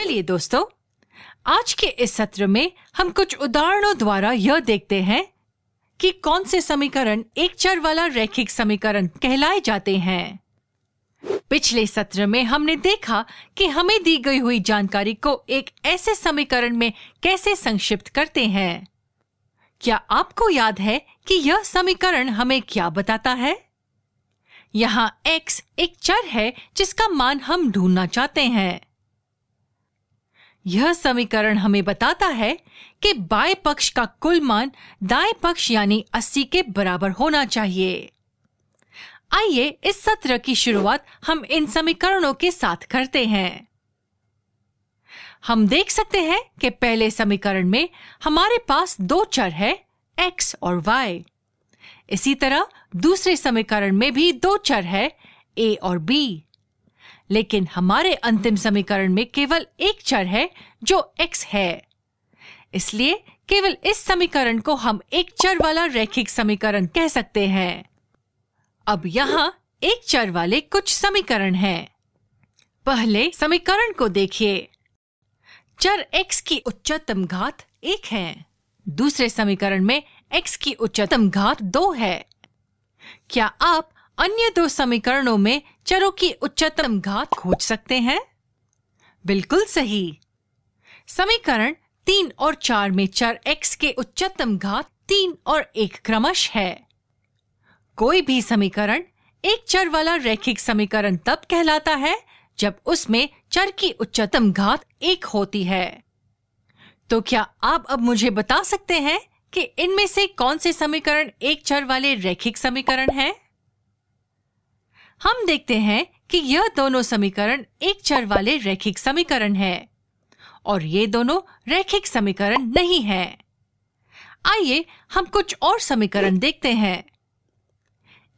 चलिए दोस्तों आज के इस सत्र में हम कुछ उदाहरणों द्वारा यह देखते हैं कि कौन से समीकरण एक चर वाला रैखिक समीकरण कहलाए जाते हैं पिछले सत्र में हमने देखा कि हमें दी गई हुई जानकारी को एक ऐसे समीकरण में कैसे संक्षिप्त करते हैं क्या आपको याद है कि यह समीकरण हमें क्या बताता है यहाँ x एक चर है जिसका मान हम ढूंढना चाहते हैं यह समीकरण हमें बताता है कि बाएं पक्ष का कुल मान दाएं पक्ष यानी 80 के बराबर होना चाहिए आइए इस सत्र की शुरुआत हम इन समीकरणों के साथ करते हैं हम देख सकते हैं कि पहले समीकरण में हमारे पास दो चर है x और y। इसी तरह दूसरे समीकरण में भी दो चर है a और b। लेकिन हमारे अंतिम समीकरण में केवल एक चर है जो x है इसलिए केवल इस समीकरण को हम एक चर वाला रैखिक समीकरण कह सकते हैं अब यहाँ एक चर वाले कुछ समीकरण हैं। पहले समीकरण को देखिए चर x की उच्चतम घात एक है दूसरे समीकरण में x की उच्चतम घात दो है क्या आप अन्य दो समीकरणों में चरों की उच्चतम घात खोज सकते हैं बिल्कुल सही समीकरण तीन और चार में चर x के उच्चतम घात तीन और एक क्रमश है कोई भी समीकरण एक चर वाला रैखिक समीकरण तब कहलाता है जब उसमें चर की उच्चतम घात एक होती है तो क्या आप अब मुझे बता सकते हैं कि इनमें से कौन से समीकरण एक चर वाले रैखिक समीकरण हैं? हम देखते हैं कि यह दोनों समीकरण एक चर वाले रैखिक समीकरण है और ये दोनों रैखिक समीकरण नहीं है आइए हम कुछ और समीकरण देखते हैं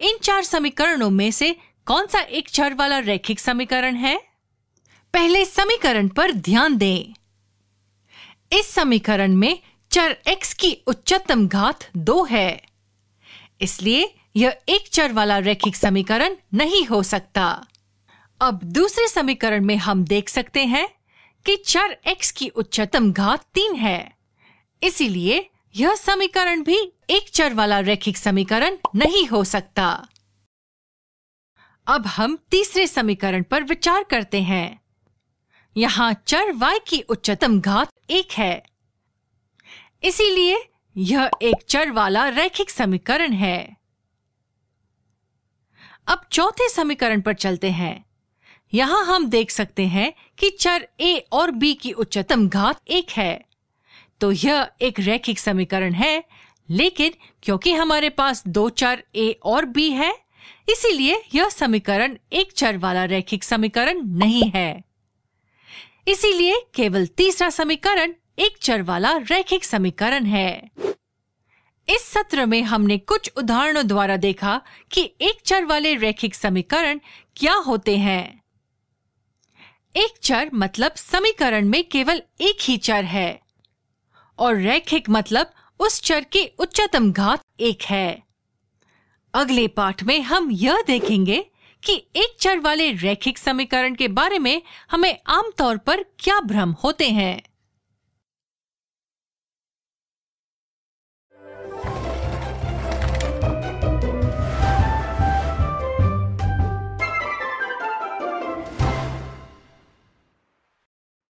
इन चार समीकरणों में से कौन सा एक चर वाला रैखिक समीकरण है पहले समीकरण पर ध्यान दें इस समीकरण में चर x की उच्चतम घात दो है इसलिए यह एक चर वाला रैखिक समीकरण नहीं हो सकता अब दूसरे समीकरण में हम देख सकते हैं कि चर x की उच्चतम घात तीन है इसीलिए यह समीकरण भी एक चर वाला रैखिक समीकरण नहीं हो सकता अब हम तीसरे समीकरण पर विचार करते हैं यहाँ चर y की उच्चतम घात एक है इसीलिए यह एक चर वाला रैखिक समीकरण है अब चौथे समीकरण पर चलते हैं यहाँ हम देख सकते हैं कि चर ए और बी की उच्चतम घात एक है तो यह एक रैखिक समीकरण है लेकिन क्योंकि हमारे पास दो चर ए और बी है इसीलिए यह समीकरण एक चर वाला रैखिक समीकरण नहीं है इसीलिए केवल तीसरा समीकरण एक चर वाला रैखिक समीकरण है इस सत्र में हमने कुछ उदाहरणों द्वारा देखा कि एक चर वाले रैखिक समीकरण क्या होते हैं एक चर मतलब समीकरण में केवल एक ही चर है और रैखिक मतलब उस चर की उच्चतम घात एक है अगले पाठ में हम यह देखेंगे कि एक चर वाले रैखिक समीकरण के बारे में हमें आमतौर पर क्या भ्रम होते हैं